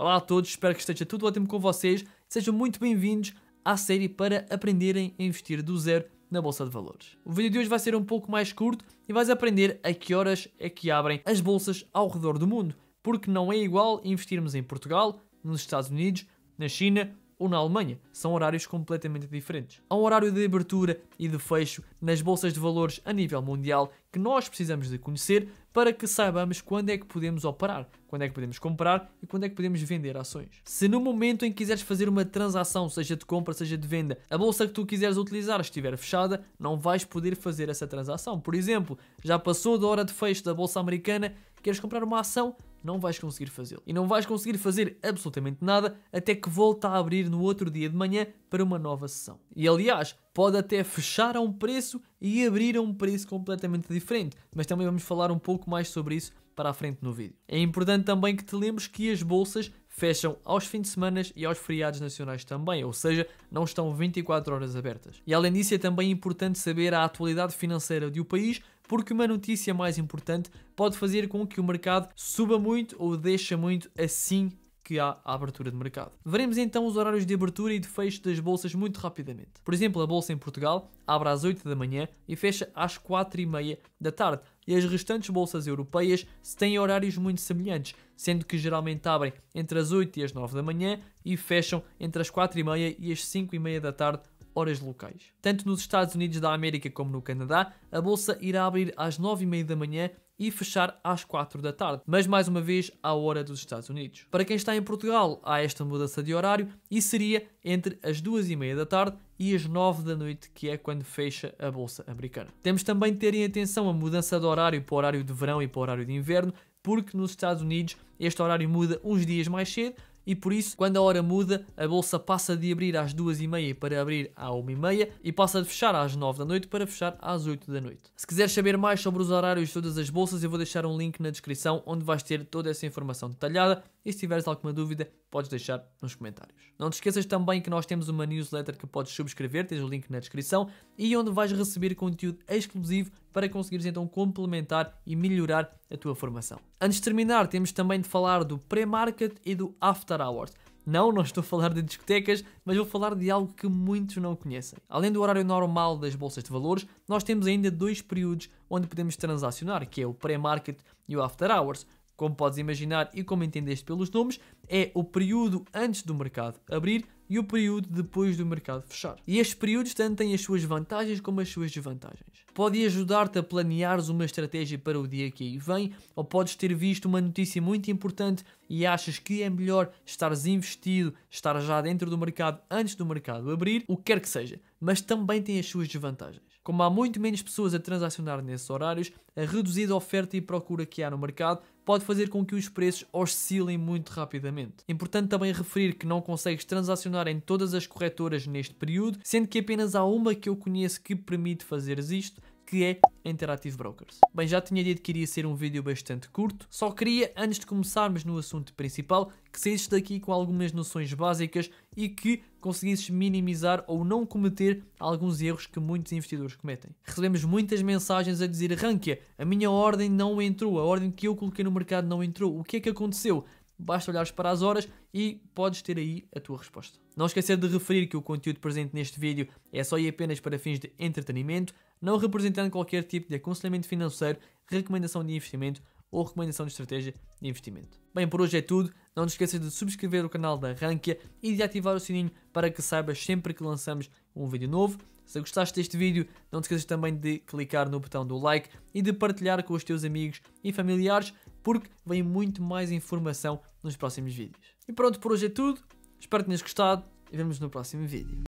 Olá a todos, espero que esteja tudo ótimo com vocês. Sejam muito bem-vindos à série para aprenderem a investir do zero na Bolsa de Valores. O vídeo de hoje vai ser um pouco mais curto e vais aprender a que horas é que abrem as bolsas ao redor do mundo, porque não é igual investirmos em Portugal, nos Estados Unidos, na China ou na Alemanha. São horários completamente diferentes. Há um horário de abertura e de fecho nas bolsas de valores a nível mundial que nós precisamos de conhecer para que saibamos quando é que podemos operar, quando é que podemos comprar e quando é que podemos vender ações. Se no momento em que quiseres fazer uma transação, seja de compra, seja de venda, a bolsa que tu quiseres utilizar estiver fechada, não vais poder fazer essa transação. Por exemplo, já passou da hora de fecho da bolsa americana, queres comprar uma ação, não vais conseguir fazê-lo. E não vais conseguir fazer absolutamente nada até que volta a abrir no outro dia de manhã para uma nova sessão. E aliás, pode até fechar a um preço e abrir a um preço completamente diferente, mas também vamos falar um pouco mais sobre isso para a frente no vídeo. É importante também que te lembres que as bolsas fecham aos fins de semana e aos feriados nacionais também, ou seja, não estão 24 horas abertas. E além disso, é também importante saber a atualidade financeira do país, porque uma notícia mais importante pode fazer com que o mercado suba muito ou deixa muito assim que há a abertura de mercado. Veremos então os horários de abertura e de fecho das bolsas muito rapidamente. Por exemplo, a bolsa em Portugal abre às 8 da manhã e fecha às 4 e meia da tarde e as restantes bolsas europeias têm horários muito semelhantes, sendo que geralmente abrem entre as 8 e as 9 da manhã e fecham entre as 4 e meia e as 5 e meia da tarde horas locais. Tanto nos Estados Unidos da América como no Canadá, a bolsa irá abrir às 9h30 da manhã e fechar às 4 da tarde, mas mais uma vez à hora dos Estados Unidos. Para quem está em Portugal, há esta mudança de horário e seria entre as 2 h 30 da tarde e as 9 da noite, que é quando fecha a bolsa americana. Temos também de ter em atenção a mudança de horário para o horário de verão e para o horário de inverno, porque nos Estados Unidos este horário muda uns dias mais cedo, e por isso, quando a hora muda, a bolsa passa de abrir às 2h30 para abrir à 1h30 e passa de fechar às 9 da noite para fechar às 8 da noite. Se quiseres saber mais sobre os horários de todas as bolsas, eu vou deixar um link na descrição onde vais ter toda essa informação detalhada e se tiveres alguma dúvida, podes deixar nos comentários. Não te esqueças também que nós temos uma newsletter que podes subscrever, tens o link na descrição, e onde vais receber conteúdo exclusivo para conseguires então complementar e melhorar a tua formação. Antes de terminar, temos também de falar do pré-market e do after hours. Não, não estou a falar de discotecas, mas vou falar de algo que muitos não conhecem. Além do horário normal das bolsas de valores, nós temos ainda dois períodos onde podemos transacionar, que é o pré-market e o after hours. Como podes imaginar e como entendeste pelos nomes, é o período antes do mercado abrir e o período depois do mercado fechar. E estes períodos tanto têm as suas vantagens como as suas desvantagens. Pode ajudar-te a planeares uma estratégia para o dia que aí vem, ou podes ter visto uma notícia muito importante e achas que é melhor estares investido, estar já dentro do mercado antes do mercado abrir, o que quer que seja mas também tem as suas desvantagens. Como há muito menos pessoas a transacionar nesses horários, a reduzida oferta e procura que há no mercado pode fazer com que os preços oscilem muito rapidamente. É importante também referir que não consegues transacionar em todas as corretoras neste período, sendo que apenas há uma que eu conheço que permite fazer isto, que é Interactive Brokers. Bem, já tinha dito que iria ser um vídeo bastante curto, só queria, antes de começarmos no assunto principal, que saísses daqui com algumas noções básicas e que conseguisses minimizar ou não cometer alguns erros que muitos investidores cometem. Recebemos muitas mensagens a dizer Rankia, a minha ordem não entrou, a ordem que eu coloquei no mercado não entrou, o que é que aconteceu? Basta olhares para as horas e podes ter aí a tua resposta. Não esquecer de referir que o conteúdo presente neste vídeo é só e apenas para fins de entretenimento, não representando qualquer tipo de aconselhamento financeiro, recomendação de investimento ou recomendação de estratégia de investimento. Bem, por hoje é tudo. Não te esqueças de subscrever o canal da Rankia e de ativar o sininho para que saibas sempre que lançamos um vídeo novo. Se gostaste deste vídeo, não te esqueças também de clicar no botão do like e de partilhar com os teus amigos e familiares, porque vem muito mais informação nos próximos vídeos. E pronto, por hoje é tudo. Espero que tenhas gostado e vemos no próximo vídeo.